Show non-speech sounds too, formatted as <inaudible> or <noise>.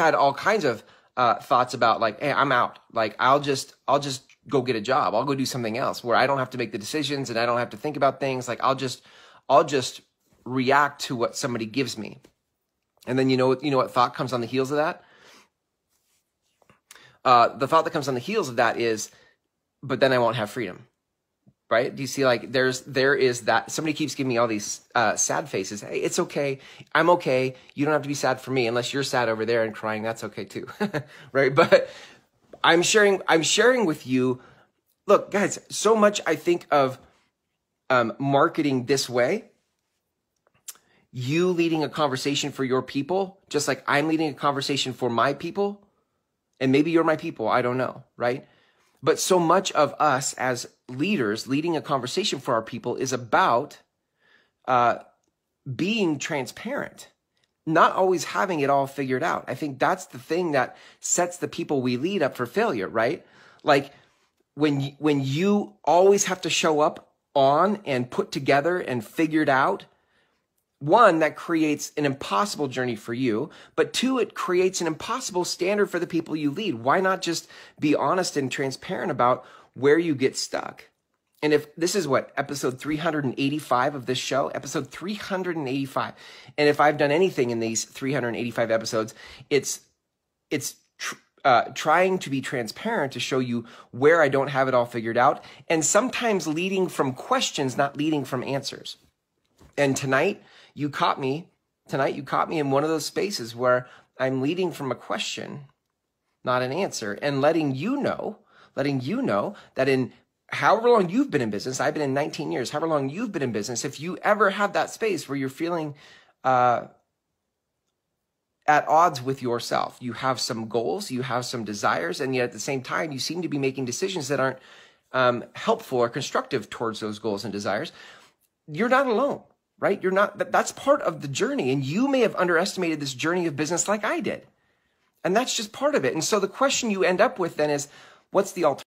had all kinds of uh, thoughts about like, hey, I'm out. Like, I'll just, I'll just go get a job. I'll go do something else where I don't have to make the decisions and I don't have to think about things. Like, I'll just, I'll just react to what somebody gives me. And then you know you know what thought comes on the heels of that? Uh, the thought that comes on the heels of that is, but then I won't have freedom right? Do you see like there's there is that somebody keeps giving me all these uh, sad faces. Hey, it's okay. I'm okay. You don't have to be sad for me unless you're sad over there and crying. That's okay too, <laughs> right? But I'm sharing. I'm sharing with you. Look, guys. So much I think of um, marketing this way. You leading a conversation for your people, just like I'm leading a conversation for my people, and maybe you're my people. I don't know, right? But so much of us as leaders leading a conversation for our people is about uh, being transparent, not always having it all figured out. I think that's the thing that sets the people we lead up for failure, right? Like when when you always have to show up on and put together and figured out one, that creates an impossible journey for you, but two, it creates an impossible standard for the people you lead. Why not just be honest and transparent about where you get stuck? And if this is what episode 385 of this show, episode 385. And if I've done anything in these 385 episodes, it's it's uh, trying to be transparent to show you where I don't have it all figured out, and sometimes leading from questions, not leading from answers. And tonight, you caught me. Tonight, you caught me in one of those spaces where I'm leading from a question, not an answer, and letting you know, letting you know that in however long you've been in business, I've been in 19 years, however long you've been in business, if you ever have that space where you're feeling uh, at odds with yourself, you have some goals, you have some desires, and yet at the same time, you seem to be making decisions that aren't um, helpful or constructive towards those goals and desires, you're not alone right? You're not, that, that's part of the journey. And you may have underestimated this journey of business like I did. And that's just part of it. And so the question you end up with then is, what's the alternative?